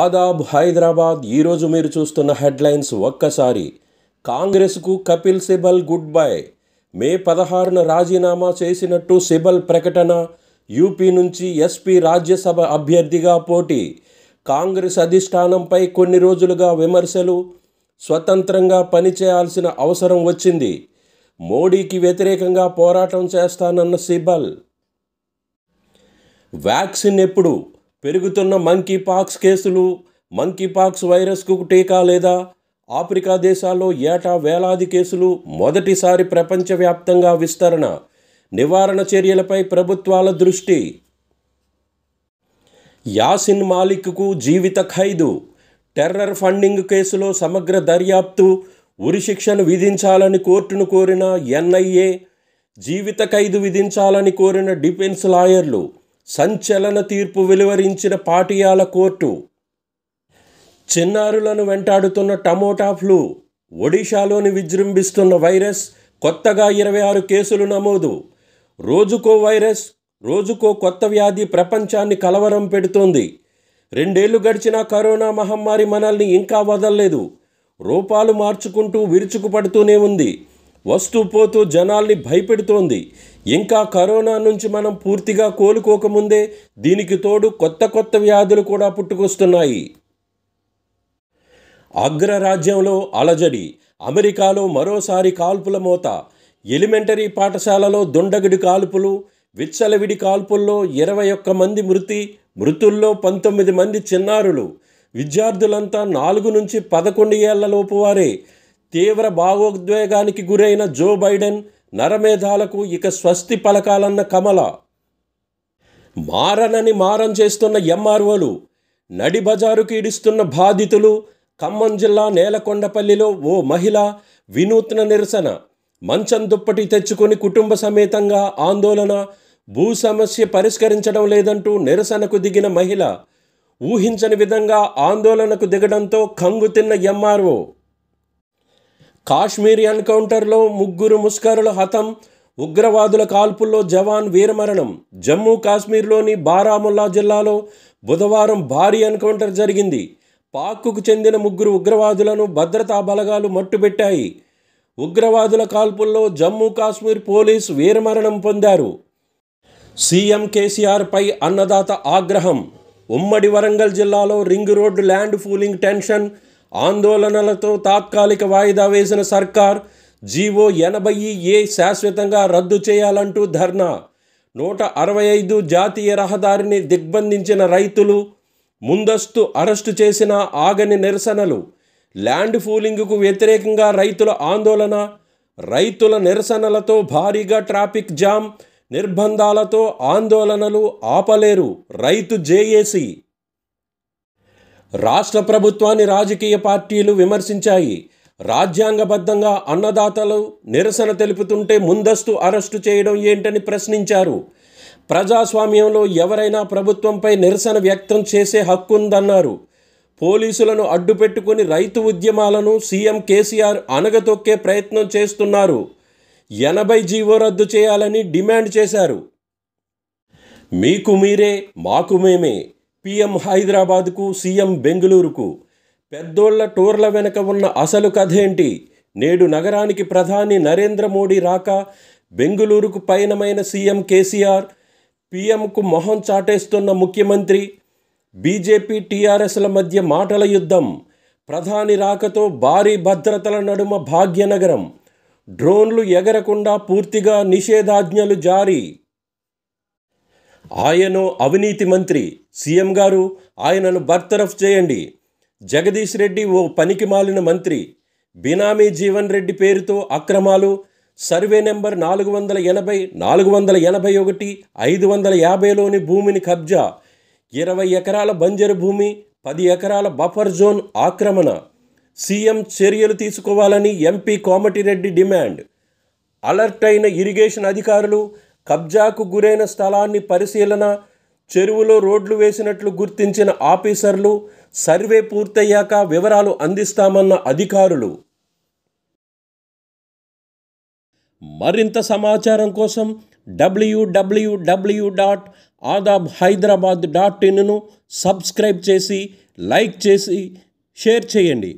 ఆదాబ్ హైదరాబాద్ ఈరోజు మీరు చూస్తున్న హెడ్లైన్స్ ఒక్కసారి కాంగ్రెస్కు Kapil Sibal goodbye May పదహారున రాజీనామా చేసినట్టు సిబల్ ప్రకటన యూపీ నుంచి ఎస్పీ రాజ్యసభ అభ్యర్థిగా పోటీ కాంగ్రెస్ అధిష్టానంపై కొన్ని రోజులుగా విమర్శలు స్వతంత్రంగా పనిచేయాల్సిన అవసరం వచ్చింది మోడీకి వ్యతిరేకంగా పోరాటం చేస్తానన్న సిబల్ వ్యాక్సిన్ ఎప్పుడు పెరుగుతున్న మంకీ పాక్స్ కేసులు మంకీ పాక్స్ వైరస్కు టీకా లేదా ఆఫ్రికా దేశాల్లో ఏటా వేలాది కేసులు మొదటిసారి ప్రపంచవ్యాప్తంగా విస్తరణ నివారణ చర్యలపై ప్రభుత్వాల దృష్టి యాసిన్ మాలిక్కు జీవిత ఖైదు టెర్రర్ ఫండింగ్ కేసులో సమగ్ర దర్యాప్తు ఉరిశిక్షను విధించాలని కోర్టును కోరిన ఎన్ఐఏ జీవిత ఖైదు విధించాలని కోరిన డిఫెన్స్ లాయర్లు సంచలన తీర్పు వెలువరించిన పాటియాల కోర్టు చిన్నారులను వెంటాడుతున్న టమోటా ఫ్లూ ఒడిషాలోని విజృంభిస్తున్న వైరస్ కొత్తగా ఇరవై ఆరు కేసులు నమోదు రోజుకో వైరస్ రోజుకో కొత్త వ్యాధి ప్రపంచాన్ని కలవరం పెడుతోంది రెండేళ్లు గడిచిన కరోనా మహమ్మారి మనల్ని ఇంకా వదల్లేదు రూపాలు మార్చుకుంటూ విరుచుకుపడుతూనే ఉంది వస్తూ పోతూ జనాల్ని భయపెడుతోంది ఇంకా కరోనా నుంచి మనం పూర్తిగా కోలుకోకముందే దీనికి తోడు కొత్త కొత్త వ్యాధులు కూడా పుట్టుకొస్తున్నాయి అగ్రరాజ్యంలో అలజడి అమెరికాలో మరోసారి కాల్పుల మోత ఎలిమెంటరీ పాఠశాలలో దుండగిడి కాల్పులు విచ్చలవిడి కాల్పుల్లో ఇరవై ఒక్క మంది మృతి మృతుల్లో పంతొమ్మిది మంది చిన్నారులు విద్యార్థులంతా నాలుగు నుంచి పదకొండు ఏళ్లలోపు వారే తీవ్ర భావోద్వేగానికి గురైన జో బైడెన్ నరమేధాలకు ఇక స్వస్తి పలకాలన్న కమల మారనని మారం చేస్తున్న ఎంఆర్ఓలు నడిబజారుకి ఇడిస్తున్న బాధితులు ఖమ్మం జిల్లా నేలకొండపల్లిలో ఓ మహిళ వినూత్న నిరసన మంచం దుప్పటి తెచ్చుకొని కుటుంబ సమేతంగా ఆందోళన భూ సమస్య పరిష్కరించడం లేదంటూ నిరసనకు దిగిన మహిళ ఊహించని విధంగా ఆందోళనకు దిగడంతో కంగు తిన్న ఎంఆర్ఓ కాశ్మీర్ ఎన్కౌంటర్లో ముగ్గురు ముస్కరుల హతం ఉగ్రవాదుల కాల్పుల్లో జవాన్ వీరమరణం జమ్మూ కాశ్మీర్లోని బారాముల్లా జిల్లాలో బుధవారం భారీ ఎన్కౌంటర్ జరిగింది పాక్కు చెందిన ముగ్గురు ఉగ్రవాదులను భద్రతా బలగాలు మట్టుబెట్టాయి ఉగ్రవాదుల కాల్పుల్లో జమ్మూ కాశ్మీర్ పోలీస్ వీరమరణం పొందారు సీఎం కేసీఆర్పై అన్నదాత ఆగ్రహం ఉమ్మడి వరంగల్ జిల్లాలో ring road land pooling tension ఆందోళనలతో తాత్కాలిక వాయిదా వేసిన సర్కార్ జీవో ఎనభై ఏ శాశ్వతంగా రద్దు చేయాలంటూ ధర్నా నూట అరవై ఐదు జాతీయ రహదారిని దిగ్బంధించిన రైతులు ముందస్తు అరెస్టు చేసిన ఆగని నిరసనలు ల్యాండ్ ఫూలింగ్కు వ్యతిరేకంగా రైతుల ఆందోళన రైతుల నిరసనలతో భారీగా ట్రాఫిక్ జామ్ నిర్బంధాలతో ఆందోళనలు ఆపలేరు రైతు జేఏసీ రాష్ట్ర ప్రభుత్వాన్ని రాజకీయ పార్టీలు విమర్శించాయి రాజ్యాంగబద్ధంగా అన్నదాతలు నిరసన తెలుపుతుంటే ముందస్తు అరెస్టు చేయడం ఏంటని ప్రశ్నించారు ప్రజాస్వామ్యంలో ఎవరైనా ప్రభుత్వంపై నిరసన వ్యక్తం చేసే హక్కు ఉందన్నారు పోలీసులను అడ్డుపెట్టుకుని రైతు ఉద్యమాలను సీఎం కేసీఆర్ అనగతొక్కే ప్రయత్నం చేస్తున్నారు ఎనభై జీవో రద్దు చేయాలని డిమాండ్ చేశారు మీకు మీరే మాకు మేమే పీఎం హైదరాబాద్కు సీఎం బెంగళూరుకు పెద్దోళ్ల టూర్ల వెనుక ఉన్న అసలు కథేంటి నేడు నగరానికి ప్రధాని నరేంద్ర మోడీ రాక బెంగళూరుకు పయనమైన సీఎం కేసీఆర్ పీఎంకు మొహం చాటేస్తున్న ముఖ్యమంత్రి బీజేపీ టీఆర్ఎస్ల మధ్య మాటల యుద్ధం ప్రధాని రాకతో భారీ భద్రతల నడుమ భాగ్యనగరం డ్రోన్లు ఎగరకుండా పూర్తిగా నిషేధాజ్ఞలు జారీ ఆయన అవినీతి మంత్రి సీఎం గారు ఆయనను బర్తరఫ్ చేయండి జగదీష్ రెడ్డి ఓ పనికి మాలిన మంత్రి బినామీ జీవన్ రెడ్డి పేరుతో అక్రమాలు సర్వే నెంబర్ నాలుగు వందల ఎనభై నాలుగు వందల ఎనభై ఒకటి ఐదు వందల యాభైలోని భూమిని కబ్జా ఇరవై ఎకరాల బంజరు భూమి పది ఎకరాల బఫర్ జోన్ ఆక్రమణ సీఎం చర్యలు తీసుకోవాలని ఎంపీ కోమటిరెడ్డి డిమాండ్ అలర్ట్ అయిన ఇరిగేషన్ అధికారులు కబ్జాకు గురైన స్థలాన్ని పరిశీలన చెరువులో రోడ్లు వేసినట్లు గుర్తించిన ఆఫీసర్లు సర్వే పూర్తయ్యాక వివరాలు అందిస్తామన్న అధికారులు మరింత సమాచారం కోసం డబ్ల్యూడబ్ల్యూడబ్ల్యూ dot Adaab Hyderabad dot in subscribe చేసి లైక్ చేసి షేర్ చేయండి